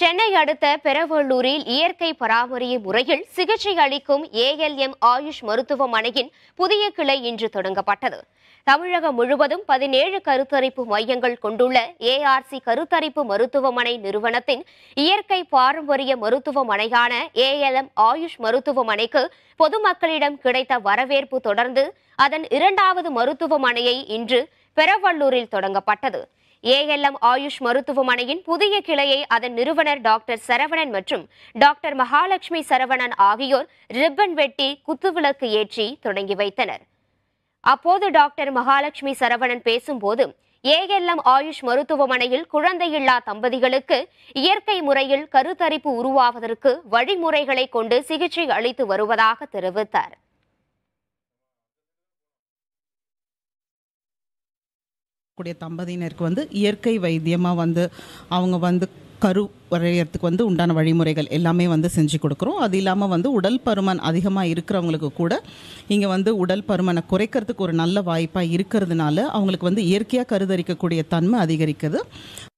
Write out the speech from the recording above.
சென்னை அடுத்த பெரவள்ளூரில் இயற்கை பராமரிய முறையில் சிகிச்சை அளிக்கும் ஏஎல்எம் ஆயுஷ் மருத்துவமனையின் புதிய கிளை இன்று தொடங்கப்பட்டது தமிழகம் முழுவதும் பதினேழு கருத்தரிப்பு மையங்கள் கொண்டுள்ள ஏஆர்சி கருத்தரிப்பு மருத்துவமனை நிறுவனத்தின் இயற்கை பாரம்பரிய மருத்துவமனையான ஏஎல்எம் ஆயுஷ் மருத்துவமனைக்கு பொதுமக்களிடம் கிடைத்த வரவேற்பு தொடர்ந்து அதன் இரண்டாவது மருத்துவமனையை இன்று பெரவள்ளூரில் தொடங்கப்பட்டது ஏஎல்எம் ஆயுஷ் மருத்துவமனையின் புதிய கிளையை அதன் நிறுவனர் டாக்டர் சரவணன் மற்றும் டாக்டர் மகாலட்சுமி சரவணன் ஆகியோர் ரிப்பன் வெட்டி குத்துவிளக்கு ஏற்றி தொடங்கி வைத்தனர் அப்போது டாக்டர் மகாலட்சுமி சரவணன் பேசும்போது ஏஎல்எம் ஆயுஷ் மருத்துவமனையில் குழந்தையில்லா தம்பதிகளுக்கு இயற்கை முறையில் கருத்தரிப்பு உருவாவதற்கு வழிமுறைகளை கொண்டு சிகிச்சை அளித்து வருவதாக தெரிவித்தார் கூடிய தம்பதியினருக்கு வந்து இயற்கை வைத்தியமாக வந்து அவங்க வந்து கரு வரையறதுக்கு வந்து உண்டான வழிமுறைகள் எல்லாமே வந்து செஞ்சு கொடுக்குறோம் அது இல்லாமல் வந்து உடல் பருமன் அதிகமாக இருக்கிறவங்களுக்கு கூட இங்கே வந்து உடல் பருமனை குறைக்கிறதுக்கு ஒரு நல்ல வாய்ப்பாக இருக்கிறதுனால அவங்களுக்கு வந்து இயற்கையாக கருதரிக்கக்கூடிய தன்மை அதிகரிக்குது